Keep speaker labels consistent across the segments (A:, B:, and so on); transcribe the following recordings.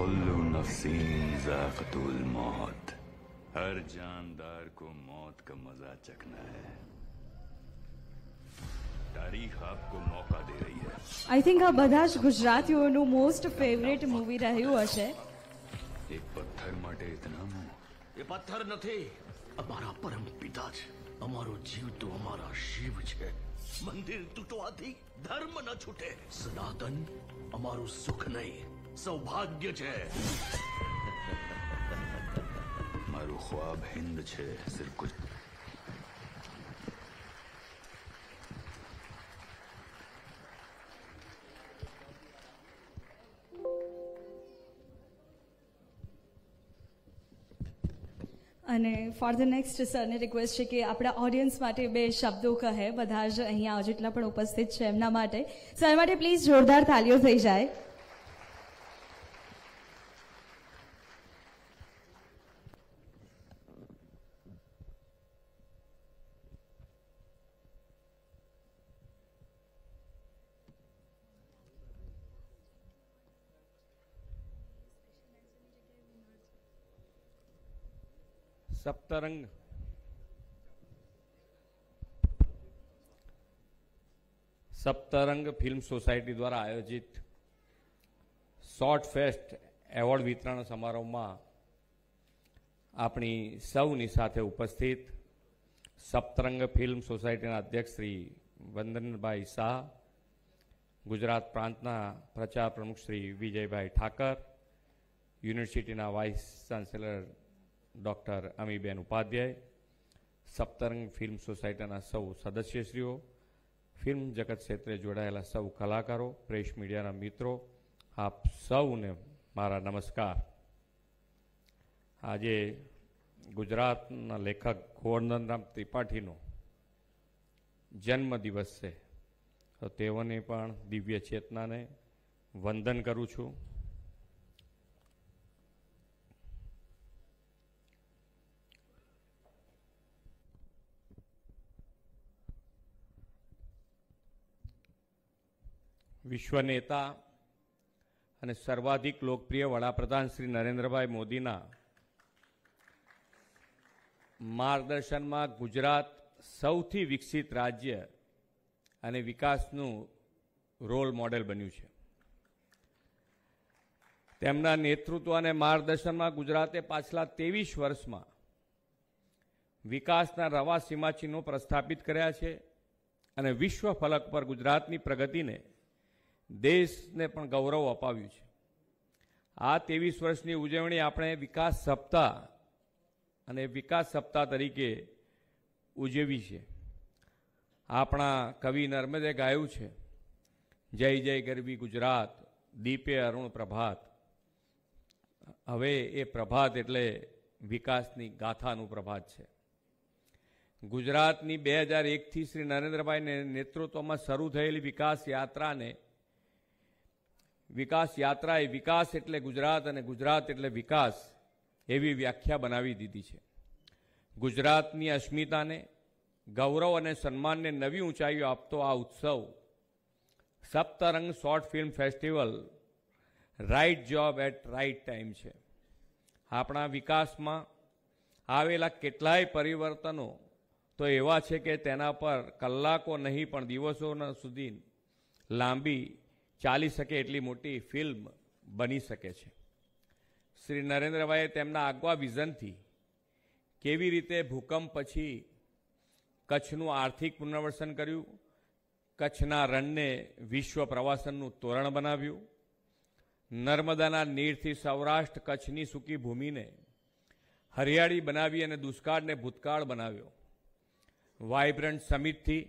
A: ઓ લુના seize આફતુલ મોત هر જાનદાર کو موت کا مزہ چکھنا ہے۔ تاریخ આપકો موقع دے રહી ہے۔ آئی थिंक આ બધાશ ગુજરાતીઓનો મોસ્ટ ફેવરેટ મૂવી રહ્યો હશે. એ પથ્થર માટે એટના એ પથ્થર નથી અમારો પરમ પિતાજ અમારો જીવ તો અમારો શિવ છે. મંદિર તૂટવા દી ધર્મ ન છૂટે. સનાતન અમારો સુખ નહી સૌભાગ્ય છે મારું ખ્વાબ હિન્દ છે સિર્ફ કુછ અને ફોર ધ નેક્સ્ટ સરને રિક્વેસ્ટ છે કે આપણા ઓડિયન્સ માટે બે શબ્દો કહે બધા જ અહીંયા જેટલા પણ ઉપસ્થિત છે એમના માટે સર માટે પ્લીઝ જોરદાર તાલીઓ થઈ જાય સપ્તરંગ સપ્તરંગ ફિલ્મ સોસાયટી દ્વારા આયોજિત શોર્ટ ફેસ્ટ એવોર્ડ વિતરણ સમારોહમાં આપણી સૌની સાથે ઉપસ્થિત સપ્તરંગ ફિલ્મ સોસાયટીના અધ્યક્ષ શ્રી વંદનભાઈ શાહ ગુજરાત પ્રાંતના પ્રચાર પ્રમુખ શ્રી વિજયભાઈ ઠાકર યુનિવર્સિટીના vice chancellor doctor Amiben Upadhyay Saptrang film સોસાયટીના સૌ સદસ્યશ્રીઓ ફિલ્મ જગત ક્ષેત્રે જોડાયેલા સૌ કલાકારો પ્રેસ મીડિયાના મિત્રો આપ સૌને મારા નમસ્કાર આજે ગુજરાતના લેખક ગોવર્ધનરામ ત્રિપાઠીનો જન્મદિવસ છે તો તેઓને પણ દિવ્ય ચેતનાને વંદન કરું છું વિશ્વ નેતા અને સર્વાધિક લોકપ્રિય વડાપ્રધાન શ્રી નરેન્દ્રભાઈ મોદીના માર્ગદર્શનમાં ગુજરાત સૌથી વિકસિત રાજ્ય અને વિકાસનું રોલ મોડેલ બન્યું છે તેમના નેતૃત્વ અને માર્ગદર્શનમાં ગુજરાતે પાછલા ત્રેવીસ વર્ષમાં વિકાસના રવા સીમાચિહ્નો પ્રસ્થાપિત કર્યા છે અને વિશ્વ ફલક પર ગુજરાતની પ્રગતિને દેશને પણ ગૌરવ અપાવ્યું છે આ ત્રેવીસ વર્ષની ઉજવણી આપણે વિકાસ સપ્તાહ અને વિકાસ સપ્તાહ તરીકે ઉજવી છે આપણા કવિ નર્મદે ગાયું છે જય જય ગરવી ગુજરાત દીપે અરુણ પ્રભાત હવે એ પ્રભાત એટલે વિકાસની ગાથાનું પ્રભાત છે ગુજરાતની બે હજાર એકથી શ્રી નરેન્દ્રભાઈને નેતૃત્વમાં શરૂ થયેલી વિકાસ યાત્રાને વિકાસ યાત્રા એ વિકાસ એટલે ગુજરાત અને ગુજરાત એટલે વિકાસ એવી વ્યાખ્યા બનાવી દીધી છે ગુજરાતની અસ્મિતાને ગૌરવ અને સન્માનને નવી ઊંચાઈઓ આપતો આ ઉત્સવ Saptrang short film festival right job at right time છે આપણા વિકાસમાં આવેલા કેટલાય પરિવર્તનો તો એવા છે કે તેના પર કલાકો નહીં પણ દિવસોના સુધી લાંબી ચાલી શકે એટલી મોટી ફિલ્મ બની શકે છે શ્રી નરેન્દ્રભાઈએ તેમના આગવા વિઝનથી કેવી રીતે ભૂકંપ પછી કચ્છનું આર્થિક પુનર્વસન કર્યું કચ્છના રણને વિશ્વ પ્રવાસનનું તોરણ બનાવ્યું નર્મદાના નીરથી સૌરાષ્ટ્ર કચ્છની સૂકી ભૂમિને હરિયાળી બનાવી અને દુષ્કાળને ભૂતકાળ બનાવ્યો વાઇબ્રન્ટ સમિટથી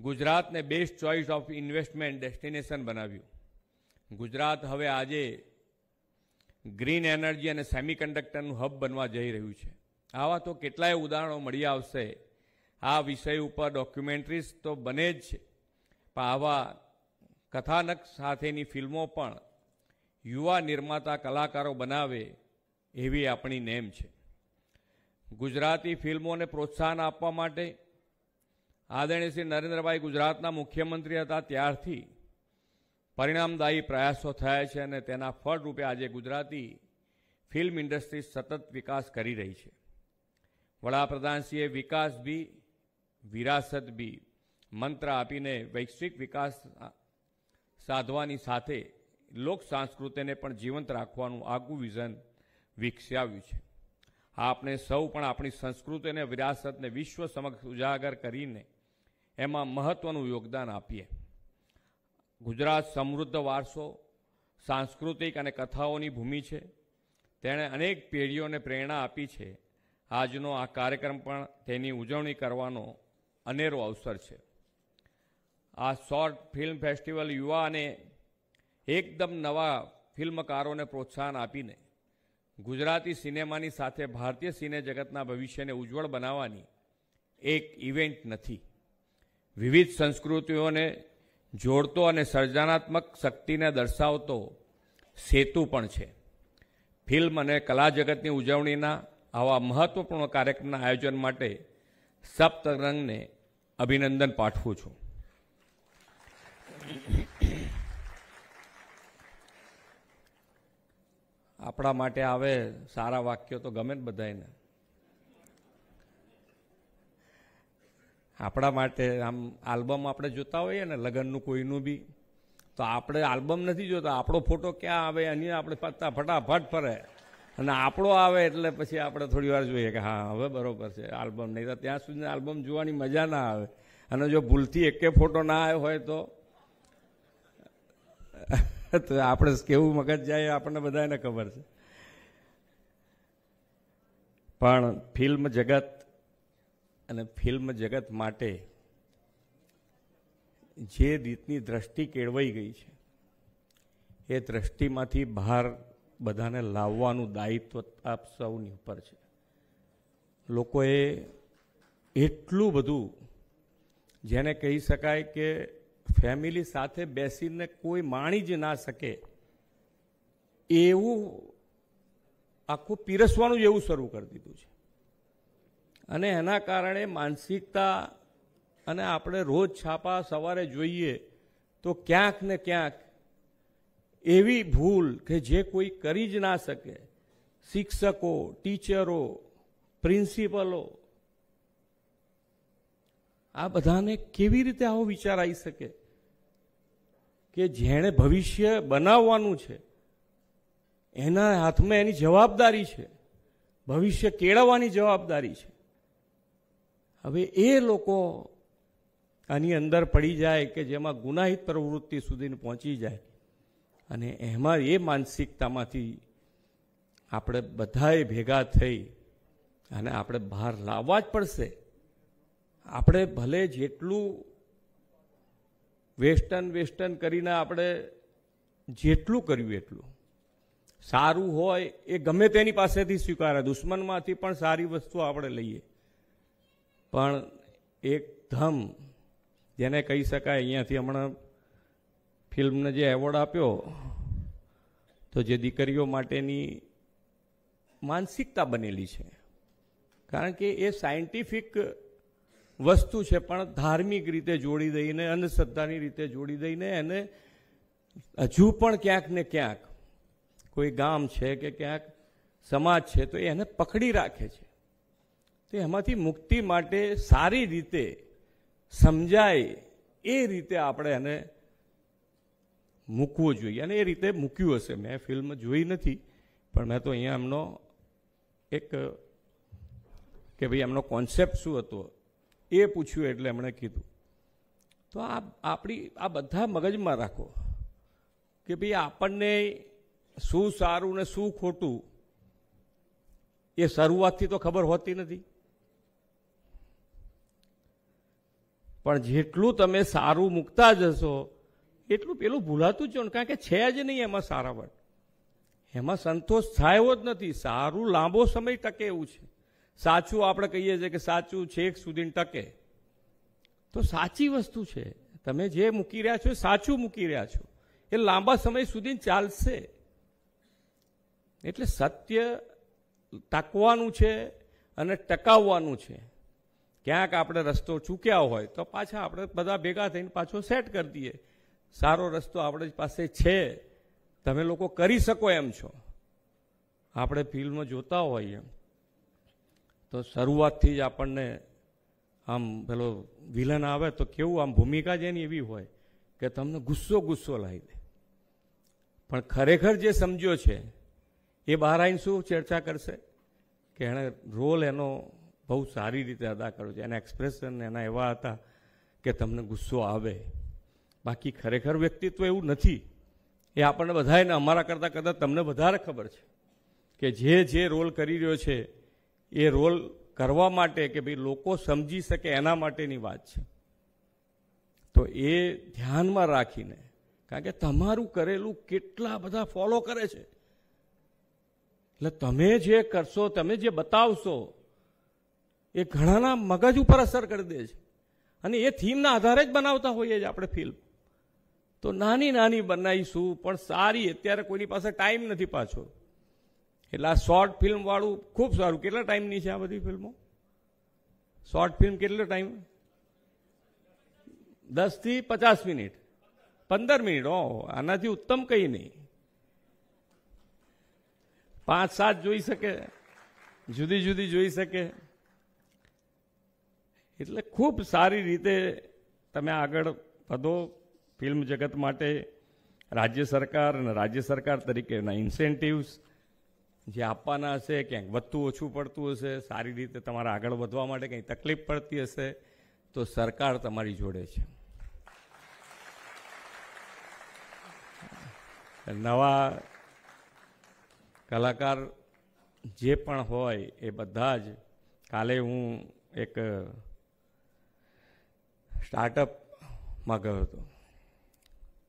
A: ગુજરાતને best choice of investment destination બનાવ્યું ગુજરાત હવે આજે ગ્રીન એનર્જી અને સેમિકન્ડક્ટરનું હબ બનવા જઈ રહ્યું છે આવા તો કેટલાય ઉદાહરણો મળી આવશે આ વિષય ઉપર ડોક્યુમેન્ટરીઝ તો બને જ છે પણ આવા કથાનક સાથેની ફિલ્મો પણ યુવા નિર્માતા કલાકારો બનાવે એવી આપણી નેમ છે ગુજરાતી ફિલ્મોને પ્રોત્સાહન આપવા માટે આદરણીય શ્રી નરેન્દ્રભાઈ ગુજરાતના મુખ્યમંત્રી હતા ત્યારથી પરિણામદાયી પ્રયાસો થયા છે અને તેના ફળરૂપે આજે ગુજરાતી ફિલ્મ ઇન્ડસ્ટ્રી સતત વિકાસ કરી રહી છે વડાપ્રધાનશ્રીએ વિકાસ બી વિરાસત બી મંત્ર આપીને વૈશ્વિક વિકાસ સાધવાની સાથે લોક સંસ્કૃતિને પણ જીવંત રાખવાનું આગવું વિઝન વિકસાવ્યું છે આપણે સૌ પણ આપણી સંસ્કૃતિને વિરાસતને વિશ્વ સમક્ષ ઉજાગર કરીને એમાં મહત્ત્વનું યોગદાન આપીએ ગુજરાત સમૃદ્ધ વારસો સાંસ્કૃતિક અને કથાઓની ભૂમિ છે તેણે અનેક પેઢીઓને પ્રેરણા આપી છે આજનો આ કાર્યક્રમ પણ તેની ઉજવણી કરવાનો અનેરો અવસર છે આ શોર્ટ ફિલ્મ ફેસ્ટિવલ યુવાને એકદમ નવા ફિલ્મકારોને પ્રોત્સાહન આપીને ગુજરાતી સિનેમાની સાથે ભારતીય સિને જગતના ભવિષ્યને ઉજ્જવળ બનાવવાની એક ઇવેન્ટ નથી વિવિધ સંસ્કૃતિઓને જોડતો અને સર્જનાત્મક શક્તિને દર્શાવતો સેતુ પણ છે ફિલ્મ અને કલા જગતની ઉજવણીના આવા મહત્વપૂર્ણ કાર્યક્રમના આયોજન માટે સપ્તરંગને અભિનંદન પાઠવું છું આપણા માટે આવે સારા વાક્યો તો ગમે ને બધાને આપણા માટે આમ આલ્બમ આપણે જોતા હોઈએ ને લગ્નનું કોઈનું બી તો આપણે આલ્બમ નથી જોતા આપણો ફોટો ક્યાં આવે એની આપણે પત્તા ફટાફટ ફરે અને આપણો આવે એટલે પછી આપણે થોડી વાર જોઈએ કે હા હવે બરાબર છે આલ્બમ નહીં તો ત્યાં સુધી આલ્બમ જોવાની મજા ના આવે અને જો ભૂલથી એકે ફોટો ના આવ્યો હોય તો તો આપણે કેવું મગજ જાય આપણને બધાને ખબર છે પણ ફિલ્મ જગત અને ફિલ્મ જગત માટે જે રીતની દ્રષ્ટિ કેળવાઈ ગઈ છે એ દ્રષ્ટિમાંથી બહાર બધાને લાવવાનું દાયિત્વ આપ સૌની ઉપર છે લોકોએ એટલું બધું જેને કહી શકાય કે ફેમિલી સાથે બેસીને કોઈ માણી જ ના શકે એવું આખું પીરસવાનું જ એવું શરૂ કરી દીધું છે અને એના કારણે માનસિકતા અને આપણે રોજ છાપા સવારે જોઈએ તો ક્યાંક ને ક્યાંક એવી ભૂલ કે જે કોઈ કરી જ ના શકે શિક્ષકો ટીચરો પ્રિન્સિપલો આ બધાને કેવી રીતે આવો વિચાર આવી શકે કે જેણે ભવિષ્ય બનાવવાનું છે એના હાથમાં એની જવાબદારી છે ભવિષ્ય કેળવવાની જવાબદારી છે હવે એ લોકો આની અંદર પડી જાય કે જેમાં ગુનાહિત પ્રવૃત્તિ સુધીને પહોંચી જાય અને એમાં એ માનસિકતામાંથી આપણે બધાએ ભેગા થઈ અને આપણે બહાર લાવવા જ પડશે આપણે ભલે જેટલું વેસ્ટર્ન વેસ્ટર્ન કરીને આપણે જેટલું કર્યું એટલું સારું હોય એ ગમે તેની પાસેથી સ્વીકારે દુશ્મનમાંથી પણ સારી વસ્તુ આપણે લઈએ પણ એક ધમ જેને કહી શકાય અહીંયાથી હમણાં ફિલ્મને જે એવોર્ડ આપ્યો તો જે દીકરીઓ માટેની માનસિકતા બનેલી છે કારણ કે એ સાયન્ટિફિક વસ્તુ છે પણ ધાર્મિક રીતે જોડી દઈને અંધશ્રદ્ધાની રીતે જોડી દઈને એને હજુ પણ ક્યાંક ને ક્યાંક કોઈ ગામ છે કે ક્યાંક સમાજ છે તો એને પકડી રાખે છે તો એમાંથી મુક્તિ માટે સારી રીતે સમજાય એ રીતે આપણે એને મૂકવું જોઈએ અને એ રીતે મૂક્યું હશે મેં ફિલ્મ જોઈ નથી પણ મેં તો અહીંયા એમનો એક કે ભાઈ એમનો કોન્સેપ્ટ શું હતો એ પૂછ્યું એટલે એમણે કીધું તો આ આપણી આ બધા મગજમાં રાખો કે ભાઈ આપણને શું સારું ને શું ખોટું એ શરૂઆતથી તો ખબર હોતી નથી પણ જેટલું તમે સારું મૂકતા જશો એટલું પેલું ભૂલાતું જ ને કારણ કે છે જ નહીં એમાં સારા વર્ડ એમાં સંતોષ થાય જ નથી સારું લાંબો સમય ટકે એવું છે સાચું આપણે કહીએ છીએ કે સાચું છેક સુધી ટકે તો સાચી વસ્તુ છે તમે જે મૂકી રહ્યા છો એ સાચું મૂકી રહ્યા છો એ લાંબા સમય સુધી ચાલશે એટલે સત્ય ટકવાનું છે અને ટકાવવાનું છે ક્યાંક આપણે રસ્તો ચૂક્યા હોય તો પાછા આપણે બધા ભેગા થઈને પાછો સેટ કરી દઈએ સારો રસ્તો આપણી પાસે છે તમે લોકો કરી શકો એમ છો આપણે ફિલ્મ જોતા હોઈએ તો શરૂઆતથી જ આપણને આમ પેલો વિલન આવે તો કેવું આમ ભૂમિકા જ એની એવી હોય કે તમને ગુસ્સો ગુસ્સો લાવી દે પણ ખરેખર જે સમજ્યો છે એ બહાર આવીને શું ચર્ચા કરશે કે એણે રોલ એનો બહુ સારી રીતે અદા કરો છો એના એક્સપ્રેશન એના એવા હતા કે તમને ગુસ્સો આવે બાકી ખરેખર વ્યક્તિત્વ એવું નથી એ આપણને બધાને અમારા કરતાં કદાચ તમને વધારે ખબર છે કે જે જે રોલ કરી રહ્યો છે એ રોલ કરવા માટે કે ભાઈ લોકો સમજી શકે એના માટેની વાત છે તો એ ધ્યાનમાં રાખીને કારણ કે તમારું કરેલું કેટલા બધા ફોલો કરે છે એટલે તમે જે કરશો તમે જે બતાવશો એ ઘણાના મગજ ઉપર અસર કરી દે છે અને એ થીમના આધારે જ બનાવતા હોઈએ છીએ આપણે ફિલ્મ તો નાની નાની બનાવીશું પણ સારી અત્યારે કોઈની પાસે ટાઈમ નથી પાછો એટલે આ શોર્ટ ફિલ્મવાળું ખૂબ સારું કેટલા ટાઈમની છે આ બધી ફિલ્મો શોર્ટ ફિલ્મ કેટલો ટાઈમ દસથી પચાસ મિનિટ પંદર મિનિટ ઓ આનાથી ઉત્તમ કંઈ નહીં પાંચ સાત જોઈ શકે જુદી જુદી જોઈ શકે એટલે ખૂબ સારી રીતે તમે આગળ વધો ફિલ્મ જગત માટે રાજ્ય સરકાર અને રાજ્ય સરકાર તરીકેના ઇન્સેન્ટિવ્સ જે આપવાના હશે ક્યાંક વધતું ઓછું પડતું હશે સારી રીતે તમારા આગળ વધવા માટે કંઈ તકલીફ પડતી હશે તો સરકાર તમારી જોડે છે નવા કલાકાર જે પણ હોય એ બધા જ કાલે હું એક સ્ટાર્ટઅપમાં ગયો હતો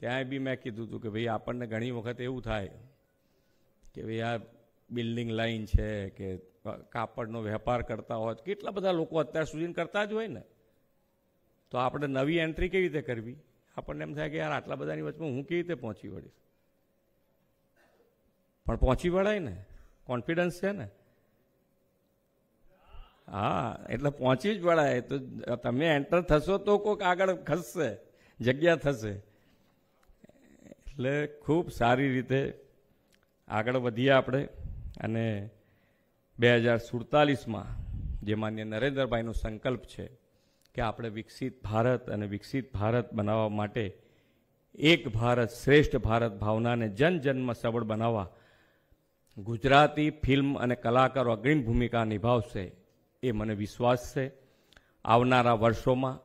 A: ત્યાં બી મેં કીધું હતું કે ભાઈ આપણને ઘણી વખત એવું થાય કે ભાઈ આ બિલ્ડિંગ લાઈન છે કે કાપડનો વેપાર કરતા હોય કેટલા બધા લોકો અત્યાર સુધી કરતા જ હોય ને તો આપણે નવી એન્ટ્રી કેવી રીતે કરવી આપણને એમ થાય કે યાર આટલા બધાની વચમાં હું કેવી રીતે પહોંચી વળીશ પણ પહોંચી વળાય ને કોન્ફિડન્સ છે ને હા એટલે પહોંચી જ વળાય તો તમે એન્ટર થશો તો કોઈક આગળ ખસશે જગ્યા થશે એટલે ખૂબ સારી રીતે આગળ વધીએ આપણે અને બે હજાર સુડતાલીસમાં જે માન્ય નરેન્દ્રભાઈનો સંકલ્પ છે કે આપણે વિકસિત ભારત અને વિકસિત ભારત બનાવવા માટે એક ભારત શ્રેષ્ઠ ભારત ભાવનાને જન જન્મ સબળ બનાવવા ગુજરાતી ફિલ્મ અને કલાકારો અગ્રીમ ભૂમિકા નિભાવશે એ મને વિશ્વાસ છે આવનારા વર્ષોમાં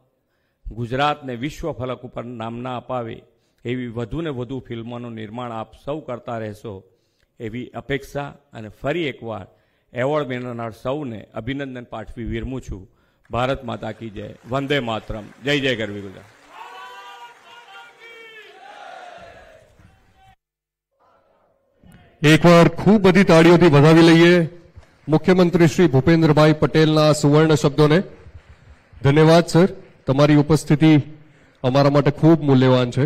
A: ગુજરાતને વિશ્વ ફલક ઉપર નામના અપાવે એવી વધુ ને વધુ ફિલ્મોનું નિર્માણ આપ સૌ કરતા રહેશો એવી અપેક્ષા અને ફરી એકવાર એવોર્ડ મેળવનાર સૌને અભિનંદન પાઠવી વિરમું છું ભારત માતા કી જય વંદે માતરમ જય જય ગરવી ગુજરાત એકવાર ખૂબ બધી તાળીઓથી વધાવી લઈએ મુખ્યમંત્રી શ્રી ભૂપેન્દ્રભાઈ પટેલના સુવર્ણ શબ્દોને ધન્યવાદ સર તમારી ઉપસ્થિતિ અમારા માટે ખૂબ મૂલ્યવાન છે